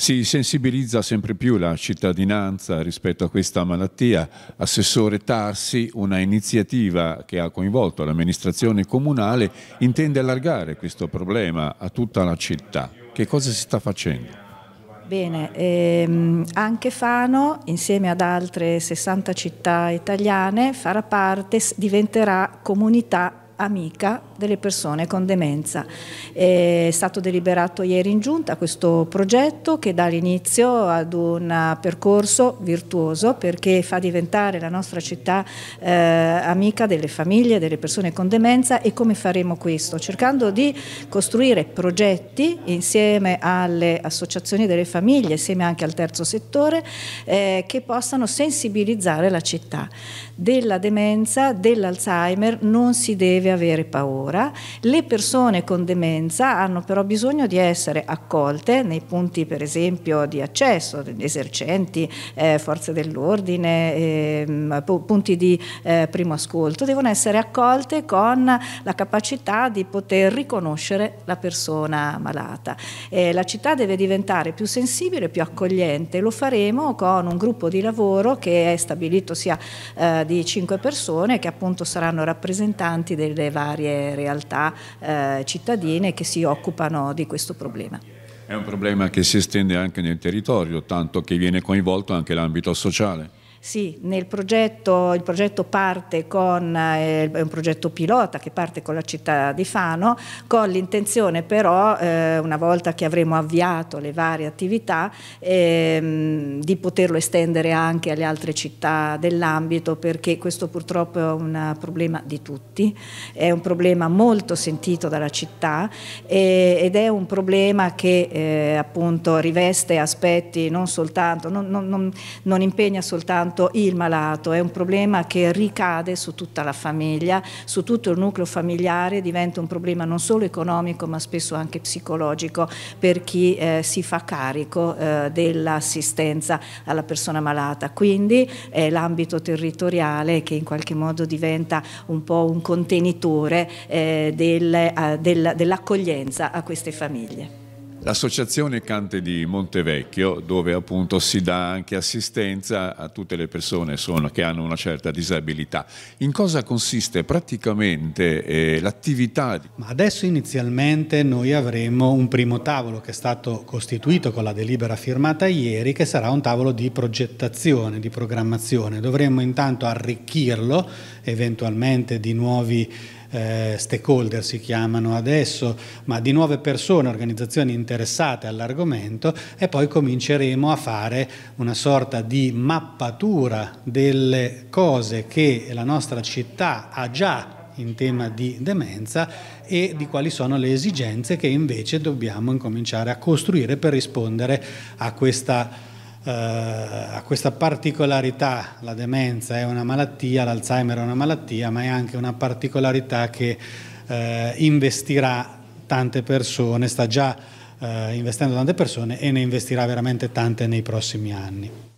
Si sensibilizza sempre più la cittadinanza rispetto a questa malattia. Assessore Tarsi, una iniziativa che ha coinvolto l'amministrazione comunale, intende allargare questo problema a tutta la città. Che cosa si sta facendo? Bene, ehm, anche Fano, insieme ad altre 60 città italiane, farà parte, diventerà comunità amica delle persone con demenza. È stato deliberato ieri in giunta questo progetto che dà l'inizio ad un percorso virtuoso perché fa diventare la nostra città eh, amica delle famiglie, delle persone con demenza e come faremo questo? Cercando di costruire progetti insieme alle associazioni delle famiglie, insieme anche al terzo settore, eh, che possano sensibilizzare la città. Della demenza, dell'Alzheimer non si deve avere paura. Le persone con demenza hanno però bisogno di essere accolte nei punti per esempio di accesso, esercenti, eh, forze dell'ordine, eh, punti di eh, primo ascolto, devono essere accolte con la capacità di poter riconoscere la persona malata. Eh, la città deve diventare più sensibile, più accogliente, lo faremo con un gruppo di lavoro che è stabilito sia eh, di cinque persone che appunto saranno rappresentanti delle le varie realtà eh, cittadine che si occupano di questo problema. È un problema che si estende anche nel territorio, tanto che viene coinvolto anche l'ambito sociale. Sì, nel progetto, il progetto parte con, eh, è un progetto pilota che parte con la città di Fano, con l'intenzione però, eh, una volta che avremo avviato le varie attività, ehm, di poterlo estendere anche alle altre città dell'ambito, perché questo purtroppo è un problema di tutti, è un problema molto sentito dalla città e, ed è un problema che eh, appunto riveste aspetti non soltanto, non, non, non impegna soltanto soltanto il malato, è un problema che ricade su tutta la famiglia, su tutto il nucleo familiare, diventa un problema non solo economico ma spesso anche psicologico per chi eh, si fa carico eh, dell'assistenza alla persona malata. Quindi è l'ambito territoriale che in qualche modo diventa un po' un contenitore eh, del, eh, dell'accoglienza a queste famiglie. L'associazione Cante di Montevecchio, dove appunto si dà anche assistenza a tutte le persone sono, che hanno una certa disabilità. In cosa consiste praticamente eh, l'attività? Di... adesso inizialmente noi avremo un primo tavolo che è stato costituito con la delibera firmata ieri, che sarà un tavolo di progettazione, di programmazione. Dovremmo intanto arricchirlo eventualmente di nuovi eh, stakeholder si chiamano adesso, ma di nuove persone, organizzazioni interessate all'argomento e poi cominceremo a fare una sorta di mappatura delle cose che la nostra città ha già in tema di demenza e di quali sono le esigenze che invece dobbiamo incominciare a costruire per rispondere a questa eh, ha questa particolarità, la demenza è una malattia, l'Alzheimer è una malattia, ma è anche una particolarità che eh, investirà tante persone, sta già eh, investendo tante persone e ne investirà veramente tante nei prossimi anni.